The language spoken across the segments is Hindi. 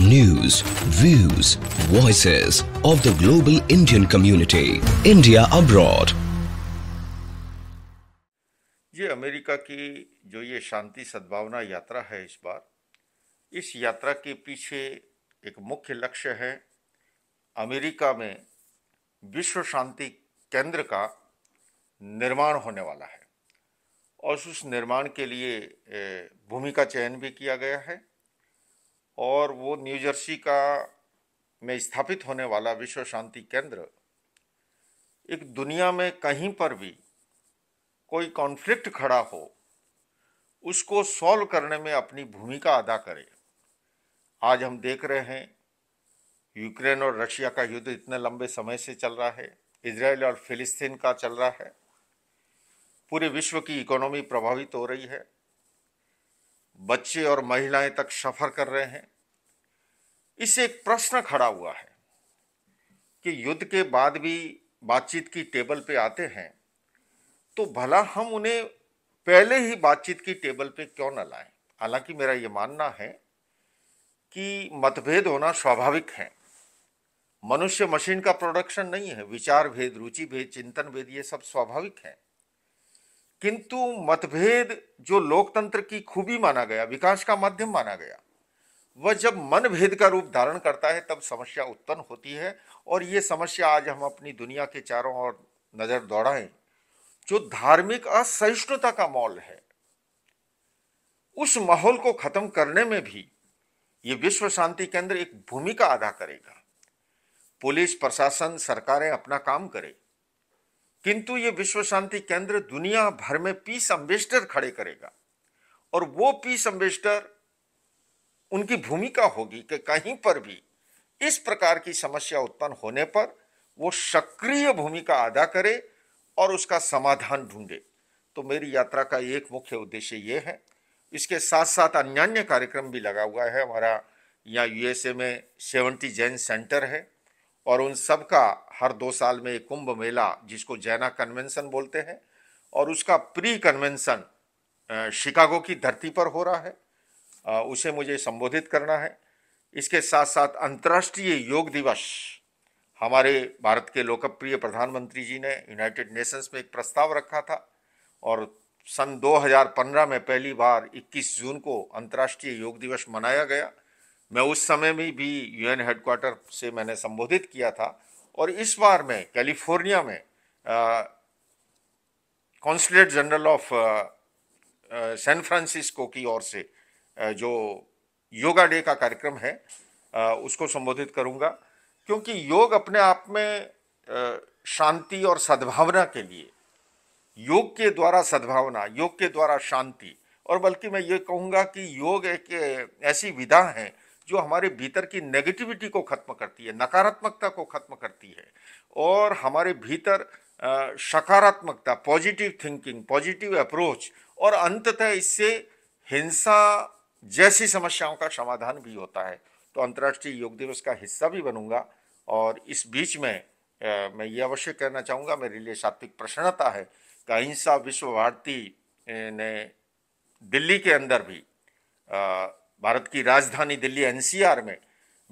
news, views, voices of the global Indian community. India abroad. ये अमेरिका की जो ये शांति सद्भावना यात्रा है इस बार इस यात्रा के पीछे एक मुख्य लक्ष्य है अमेरिका में विश्व शांति केंद्र का निर्माण होने वाला है और उस निर्माण के लिए भूमि का चयन भी किया गया है और वो न्यूजर्सी का में स्थापित होने वाला विश्व शांति केंद्र एक दुनिया में कहीं पर भी कोई कॉन्फ्लिक्ट खड़ा हो उसको सॉल्व करने में अपनी भूमिका अदा करे आज हम देख रहे हैं यूक्रेन और रशिया का युद्ध इतने लंबे समय से चल रहा है इसराइल और फिलिस्तीन का चल रहा है पूरे विश्व की इकोनॉमी प्रभावित हो रही है बच्चे और महिलाएं तक सफर कर रहे हैं इससे एक प्रश्न खड़ा हुआ है कि युद्ध के बाद भी बातचीत की टेबल पे आते हैं तो भला हम उन्हें पहले ही बातचीत की टेबल पे क्यों न लाएं हालांकि मेरा ये मानना है कि मतभेद होना स्वाभाविक है मनुष्य मशीन का प्रोडक्शन नहीं है विचार भेद रुचि भेद चिंतन भेद ये सब स्वाभाविक है किंतु मतभेद जो लोकतंत्र की खूबी माना गया विकास का माध्यम माना गया वह जब मन भेद का रूप धारण करता है तब समस्या उत्पन्न होती है और ये समस्या आज हम अपनी दुनिया के चारों ओर नज़र दौड़ाएं जो धार्मिक असहिष्णुता का मॉल है उस माहौल को खत्म करने में भी ये विश्व शांति केंद्र एक भूमिका अदा करेगा पुलिस प्रशासन सरकारें अपना काम करें किंतु ये विश्व शांति केंद्र दुनिया भर में पीस अम्बेस्टर खड़े करेगा और वो पीस अम्बेस्टर उनकी भूमिका होगी कि कहीं पर भी इस प्रकार की समस्या उत्पन्न होने पर वो सक्रिय भूमिका अदा करे और उसका समाधान ढूंढे तो मेरी यात्रा का एक मुख्य उद्देश्य ये है इसके साथ साथ अन्यन्या कार्यक्रम भी लगा हुआ है हमारा यहाँ यूएसए में सेवेंटी जैन सेंटर है और उन सब का हर दो साल में एक कुंभ मेला जिसको जैना कन्वेंशन बोलते हैं और उसका प्री कन्वेंशन शिकागो की धरती पर हो रहा है उसे मुझे संबोधित करना है इसके साथ साथ अंतर्राष्ट्रीय योग दिवस हमारे भारत के लोकप्रिय प्रधानमंत्री जी ने यूनाइटेड नेशंस में एक प्रस्ताव रखा था और सन 2015 में पहली बार 21 जून को अंतर्राष्ट्रीय योग दिवस मनाया गया मैं उस समय में भी यूएन हेडक्वार्टर से मैंने संबोधित किया था और इस बार मैं कैलिफोर्निया में consulate general of San Francisco की ओर से आ, जो योगा डे का कार्यक्रम है आ, उसको संबोधित करूंगा क्योंकि योग अपने आप में शांति और सद्भावना के लिए योग के द्वारा सद्भावना योग के द्वारा शांति और बल्कि मैं ये कहूँगा कि योग एक ऐसी विधा है जो हमारे भीतर की नेगेटिविटी को ख़त्म करती है नकारात्मकता को ख़त्म करती है और हमारे भीतर सकारात्मकता पॉजिटिव थिंकिंग पॉजिटिव अप्रोच और अंततः इससे हिंसा जैसी समस्याओं का समाधान भी होता है तो अंतर्राष्ट्रीय योग दिवस का हिस्सा भी बनूंगा और इस बीच में आ, मैं ये अवश्य कहना चाहूँगा मेरे लिए सात्विक प्रसन्नता है कि अहिंसा विश्व भारती ने दिल्ली के अंदर भी आ, भारत की राजधानी दिल्ली एनसीआर में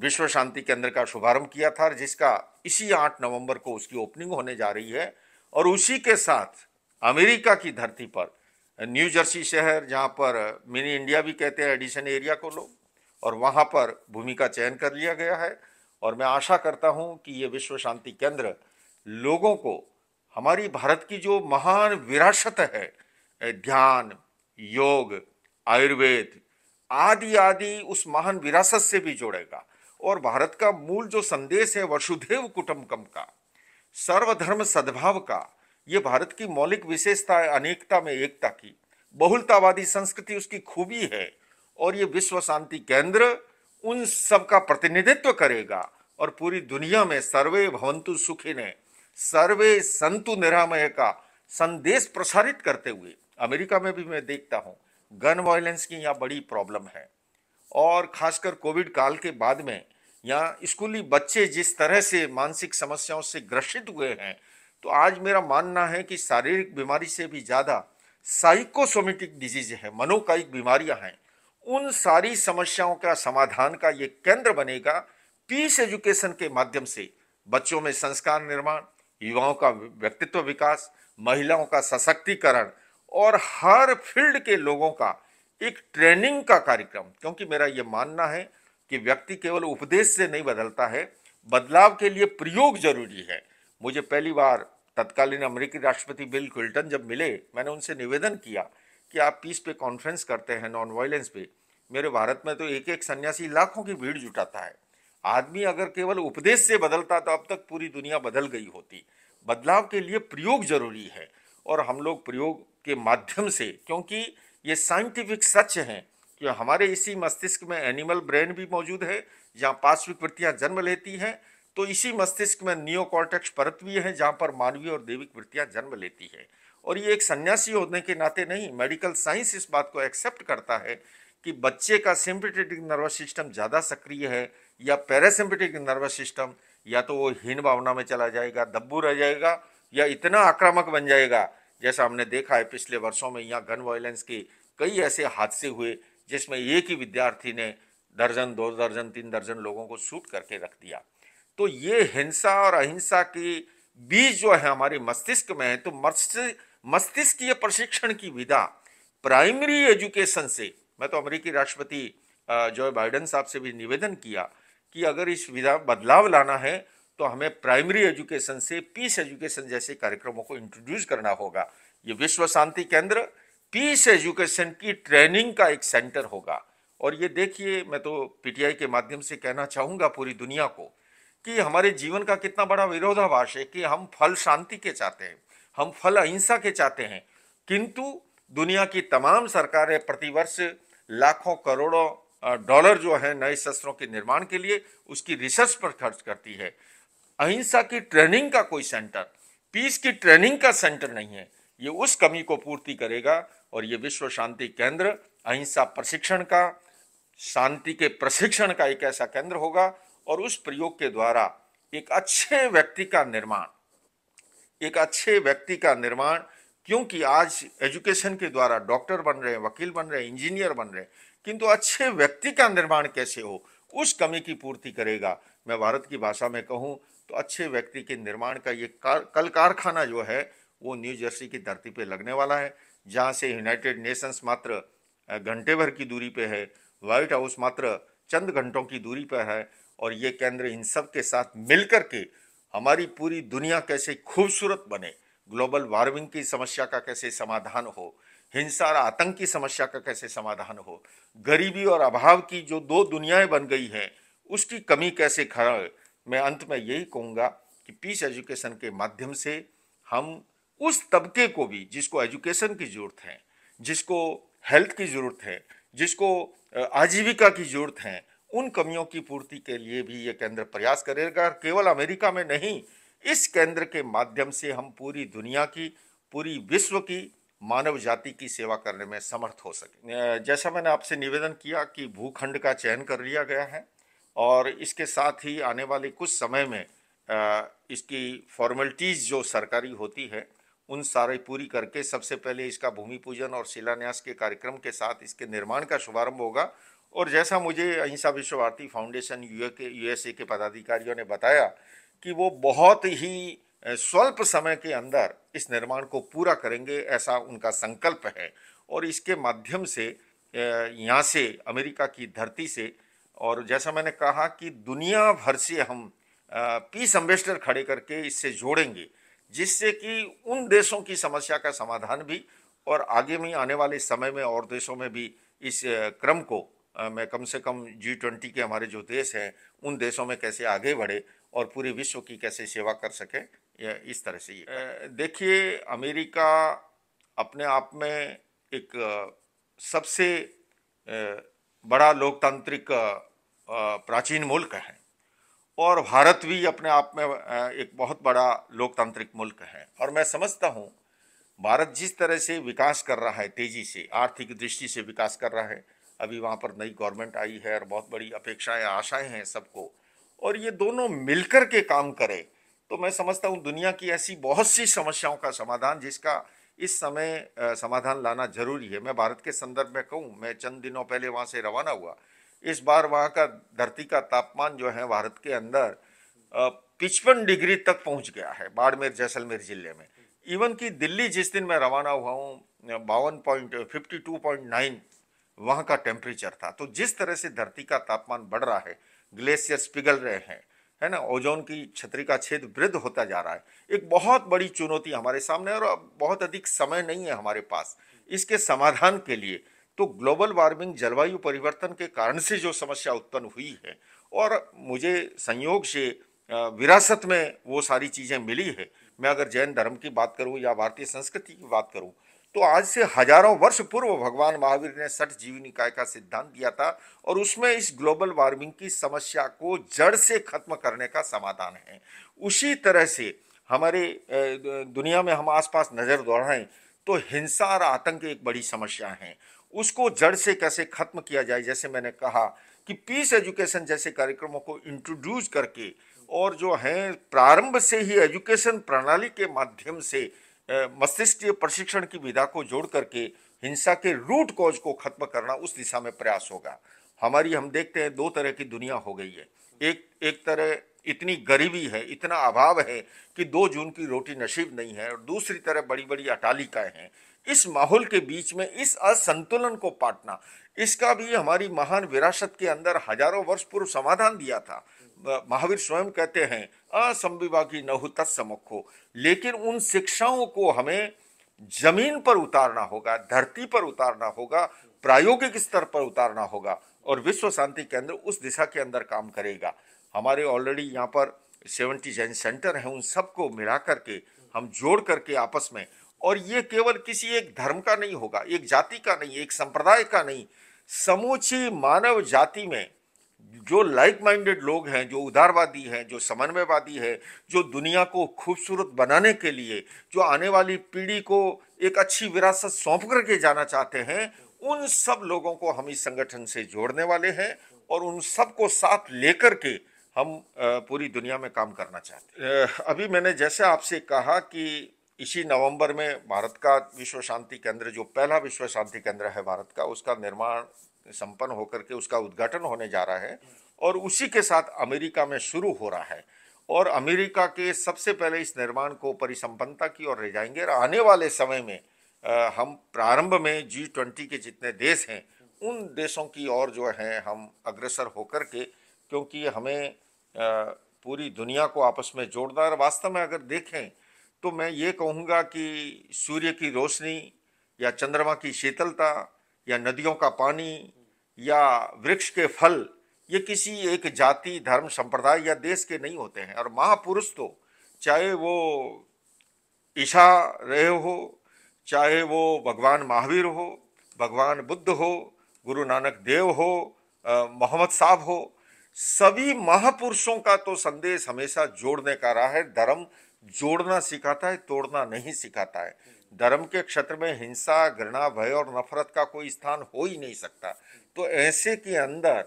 विश्व शांति केंद्र का शुभारंभ किया था जिसका इसी 8 नवंबर को उसकी ओपनिंग होने जा रही है और उसी के साथ अमेरिका की धरती पर न्यू जर्सी शहर जहाँ पर मिनी इंडिया भी कहते हैं एडिशन एरिया को लोग और वहाँ पर भूमि का चयन कर लिया गया है और मैं आशा करता हूँ कि ये विश्व शांति केंद्र लोगों को हमारी भारत की जो महान विरासत है ध्यान योग आयुर्वेद आदि आदि उस महान विरासत से भी जोड़ेगा और भारत का मूल जो संदेश है वसुधेव कुटुम्बकम का सर्वधर्म सद्भाव का ये भारत की मौलिक विशेषता है अनेकता में एकता की बहुलतावादी संस्कृति उसकी खूबी है और ये विश्व शांति केंद्र उन सब का प्रतिनिधित्व करेगा और पूरी दुनिया में सर्वे भवंतु सुखी ने सर्वे संतु निरामय का संदेश प्रसारित करते हुए अमेरिका में भी मैं देखता हूँ गन वायलेंस की यहाँ बड़ी प्रॉब्लम है और खासकर कोविड काल के बाद में यहाँ स्कूली बच्चे जिस तरह से मानसिक समस्याओं से ग्रसित हुए हैं तो आज मेरा मानना है कि शारीरिक बीमारी से भी ज़्यादा साइकोसोमेटिक डिजीज है मनोकायिक बीमारियां हैं उन सारी समस्याओं का समाधान का ये केंद्र बनेगा पीस एजुकेशन के माध्यम से बच्चों में संस्कार निर्माण युवाओं का व्यक्तित्व विकास महिलाओं का सशक्तिकरण और हर फील्ड के लोगों का एक ट्रेनिंग का कार्यक्रम क्योंकि मेरा ये मानना है कि व्यक्ति केवल उपदेश से नहीं बदलता है बदलाव के लिए प्रयोग जरूरी है मुझे पहली बार तत्कालीन अमेरिकी राष्ट्रपति बिल क्लिंटन जब मिले मैंने उनसे निवेदन किया कि आप पीस पे कॉन्फ्रेंस करते हैं नॉन वायलेंस पे मेरे भारत में तो एक एक सन्यासी लाखों की भीड़ जुटाता है आदमी अगर केवल उपदेश से बदलता तो अब तक पूरी दुनिया बदल गई होती बदलाव के लिए प्रयोग जरूरी है और हम लोग प्रयोग के माध्यम से क्योंकि ये साइंटिफिक सच हैं कि हमारे इसी मस्तिष्क में एनिमल ब्रेन भी मौजूद है जहाँ पार्श्विक वृत्तियाँ जन्म लेती हैं तो इसी मस्तिष्क में नियोकॉर्टेक्स परत भी है जहाँ पर मानवीय और देविक वृत्तियाँ जन्म लेती है और ये एक सन्यासी होने के नाते नहीं मेडिकल साइंस इस बात को एक्सेप्ट करता है कि बच्चे का सिंपथेटिक नर्वस सिस्टम ज़्यादा सक्रिय है या पैरासिम्पेटिक नर्वस सिस्टम या तो वो हीन भावना में चला जाएगा दब्बू रह जाएगा या इतना आक्रामक बन जाएगा जैसा हमने देखा है पिछले वर्षों में यहाँ गन वायलेंस के कई ऐसे हादसे हुए जिसमें एक ही विद्यार्थी ने दर्जन दो दर्जन तीन दर्जन लोगों को शूट करके रख दिया तो ये हिंसा और अहिंसा के बीज जो है हमारे मस्तिष्क में है तो मस्तिष्कीय प्रशिक्षण की विधा प्राइमरी एजुकेशन से मैं तो अमेरिकी राष्ट्रपति जो बाइडन साहब से भी निवेदन किया कि अगर इस विधा बदलाव लाना है तो हमें प्राइमरी एजुकेशन से पीस एजुकेशन जैसे कार्यक्रमों को इंट्रोड्यूस करना होगा ये विश्व शांति केंद्र पीस एजुकेशन की ट्रेनिंग का एक सेंटर होगा और ये देखिए मैं तो पीटीआई के माध्यम से कहना चाहूँगा पूरी दुनिया को कि हमारे जीवन का कितना बड़ा विरोधाभास है कि हम फल शांति के चाहते हैं हम फल अहिंसा के चाहते हैं किंतु दुनिया की तमाम सरकारें प्रतिवर्ष लाखों करोड़ों डॉलर जो है नए शस्त्रों के निर्माण के लिए उसकी रिसर्च पर खर्च करती है अहिंसा की ट्रेनिंग का कोई सेंटर पीस की ट्रेनिंग का सेंटर नहीं है ये उस कमी को पूर्ति करेगा और ये विश्व शांति केंद्र अहिंसा प्रशिक्षण का शांति के प्रशिक्षण का एक ऐसा केंद्र होगा और उस प्रयोग के द्वारा एक अच्छे व्यक्ति का निर्माण एक अच्छे व्यक्ति का निर्माण क्योंकि आज एजुकेशन के द्वारा डॉक्टर बन रहे हैं वकील बन रहे हैं इंजीनियर बन रहे हैं किंतु अच्छे व्यक्ति का निर्माण कैसे हो उस कमी की पूर्ति करेगा मैं भारत की भाषा में कहूँ तो अच्छे व्यक्ति के निर्माण का ये कार, कल कारखाना जो है वो न्यू जर्सी की धरती पे लगने वाला है जहाँ से यूनाइटेड नेशंस मात्र घंटे भर की दूरी पे है व्हाइट हाउस मात्र चंद घंटों की दूरी पर है और ये केंद्र इन सब के साथ मिलकर के हमारी पूरी दुनिया कैसे खूबसूरत बने ग्लोबल वार्मिंग की समस्या का कैसे समाधान हो हिंसा और आतंक की समस्या का कैसे समाधान हो गरीबी और अभाव की जो दो दुनियाएं बन गई हैं उसकी कमी कैसे खड़ा मैं अंत में यही कहूँगा कि पीस एजुकेशन के माध्यम से हम उस तबके को भी जिसको एजुकेशन की ज़रूरत है जिसको हेल्थ की ज़रूरत है जिसको आजीविका की ज़रूरत है उन कमियों की पूर्ति के लिए भी ये केंद्र प्रयास करेगा केवल अमेरिका में नहीं इस केंद्र के माध्यम से हम पूरी दुनिया की पूरी विश्व की मानव जाति की सेवा करने में समर्थ हो सके जैसा मैंने आपसे निवेदन किया कि भूखंड का चयन कर लिया गया है और इसके साथ ही आने वाले कुछ समय में इसकी फॉर्मेलिटीज़ जो सरकारी होती है उन सारे पूरी करके सबसे पहले इसका भूमि पूजन और शिलान्यास के कार्यक्रम के साथ इसके निर्माण का शुभारंभ होगा और जैसा मुझे Ahimsa Vishwa Bharati foundation U K USA के पदाधिकारियों ने बताया कि वो बहुत ही स्वल्प समय के अंदर इस निर्माण को पूरा करेंगे ऐसा उनका संकल्प है और इसके माध्यम से यहाँ से अमेरिका की धरती से और जैसा मैंने कहा कि दुनिया भर से हम पीस एम्बेसडर खड़े करके इससे जोड़ेंगे जिससे कि उन देशों की समस्या का समाधान भी और आगे में आने वाले समय में और देशों में भी इस क्रम को मैं कम से कम जी ट्वेंटी के हमारे जो देश हैं उन देशों में कैसे आगे बढ़े और पूरे विश्व की कैसे सेवा कर सकें इस तरह से देखिए अमेरिका अपने आप में एक सबसे बड़ा लोकतांत्रिक प्राचीन मुल्क है और भारत भी अपने आप में एक बहुत बड़ा लोकतांत्रिक मुल्क है और मैं समझता हूँ भारत जिस तरह से विकास कर रहा है तेज़ी से आर्थिक दृष्टि से विकास कर रहा है अभी वहाँ पर नई गवर्नमेंट आई है और बहुत बड़ी अपेक्षाएं आशाएं हैं सबको और ये दोनों मिलकर के काम करें तो मैं समझता हूँ दुनिया की ऐसी बहुत सी समस्याओं का समाधान जिसका इस समय समाधान लाना जरूरी है मैं भारत के संदर्भ में कहूँ मैं चंद दिनों पहले वहाँ से रवाना हुआ इस बार वहाँ का धरती का तापमान जो है भारत के अंदर पिचपन डिग्री तक पहुँच गया है बाड़मेर जैसलमेर ज़िले में इवन कि दिल्ली जिस दिन मैं रवाना हुआ हूँ बावन point fifty two point nine वहाँ का टेम्परेचर था तो जिस तरह से धरती का तापमान बढ़ रहा है ग्लेशियर्स पिघल रहे हैं है ना ओजोन की छतरी का छेद वृद्ध होता जा रहा है एक बहुत बड़ी चुनौती हमारे सामने और बहुत अधिक समय नहीं है हमारे पास इसके समाधान के लिए तो ग्लोबल वार्मिंग जलवायु परिवर्तन के कारण से जो समस्या उत्पन्न हुई है और मुझे संयोग से विरासत में वो सारी चीज़ें मिली है मैं अगर जैन धर्म की बात करूं या भारतीय संस्कृति की बात करूं तो आज से हजारों वर्ष पूर्व भगवान महावीर ने सठ जीवन निकाय का सिद्धांत दिया था और उसमें इस ग्लोबल वार्मिंग की समस्या को जड़ से खत्म करने का समाधान है उसी तरह से हमारे दुनिया में हम आसपास नज़र दौड़ाएँ तो हिंसा और आतंक एक बड़ी समस्या है उसको जड़ से कैसे खत्म किया जाए जैसे मैंने कहा कि पीस एजुकेशन जैसे कार्यक्रमों को इंट्रोड्यूस करके और जो हैं प्रारंभ से ही एजुकेशन प्रणाली के माध्यम से मस्तिष्कीय प्रशिक्षण की विधा को जोड़ करके हिंसा के रूट कॉज को खत्म करना उस दिशा में प्रयास होगा हमारी हम देखते हैं दो तरह की दुनिया हो गई है एक एक तरह इतनी गरीबी है इतना अभाव है कि दो जून की रोटी नसीब नहीं है और दूसरी तरह बड़ी बड़ी अटालिकाएं हैं इस माहौल के बीच में इस असंतुलन को पाटना इसका भी हमारी महान विरासत के अंदर हजारों वर्ष पूर्व समाधान दिया था महावीर स्वयं कहते हैं असंविवा की नहु तत्समुखो लेकिन उन शिक्षाओं को हमें जमीन पर उतारना होगा धरती पर उतारना होगा प्रायोगिक स्तर पर उतारना होगा और विश्व शांति केंद्र उस दिशा के अंदर काम करेगा हमारे ऑलरेडी यहाँ पर सेवेंटी जैन सेंटर हैं उन सबको मिला करके हम जोड़ करके आपस में और ये केवल किसी एक धर्म का नहीं होगा एक जाति का नहीं एक संप्रदाय का नहीं समूची मानव जाति में जो लाइक माइंडेड लोग हैं जो उदारवादी हैं जो समन्वयवादी है जो दुनिया को खूबसूरत बनाने के लिए जो आने वाली पीढ़ी को एक अच्छी विरासत सौंप करके जाना चाहते हैं उन सब लोगों को हम इस संगठन से जोड़ने वाले हैं और उन सबको साथ लेकर के हम पूरी दुनिया में काम करना चाहते हैं अभी मैंने जैसे आपसे कहा कि इसी नवंबर में भारत का विश्व शांति केंद्र जो पहला विश्व शांति केंद्र है भारत का उसका निर्माण संपन्न होकर के उसका उद्घाटन होने जा रहा है और उसी के साथ अमेरिका में शुरू हो रहा है और अमेरिका के सबसे पहले इस निर्माण को परिसंपन्नता की ओर ले जाएंगे और आने वाले समय में आ, हम प्रारंभ में जी ट्वेंटी के जितने देश हैं उन देशों की ओर जो है हम अग्रसर होकर के क्योंकि हमें आ, पूरी दुनिया को आपस में जोड़ना और वास्तव में अगर देखें तो मैं ये कहूँगा कि सूर्य की रोशनी या चंद्रमा की शीतलता या नदियों का पानी या वृक्ष के फल ये किसी एक जाति धर्म संप्रदाय या देश के नहीं होते हैं और महापुरुष तो चाहे वो ईशा रहे हो चाहे वो भगवान महावीर हो भगवान बुद्ध हो गुरु नानक देव हो मोहम्मद साहब हो सभी महापुरुषों का तो संदेश हमेशा जोड़ने का रहा है धर्म जोड़ना सिखाता है तोड़ना नहीं सिखाता है धर्म के क्षेत्र में हिंसा घृणा भय और नफरत का कोई स्थान हो ही नहीं सकता तो ऐसे के अंदर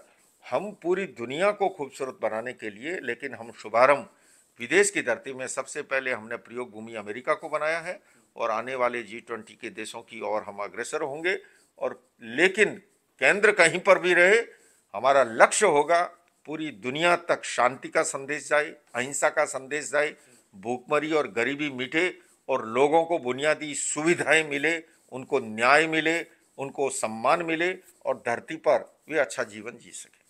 हम पूरी दुनिया को खूबसूरत बनाने के लिए लेकिन हम शुभारंभ विदेश की धरती में सबसे पहले हमने प्रयोग भूमि अमेरिका को बनाया है और आने वाले जी ट्वेंटी के देशों की ओर हम अग्रसर होंगे और लेकिन केंद्र कहीं पर भी रहे हमारा लक्ष्य होगा पूरी दुनिया तक शांति का संदेश जाए अहिंसा का संदेश जाए भूखमरी और गरीबी मिटे और लोगों को बुनियादी सुविधाएं मिले उनको न्याय मिले उनको सम्मान मिले और धरती पर वे अच्छा जीवन जी सकें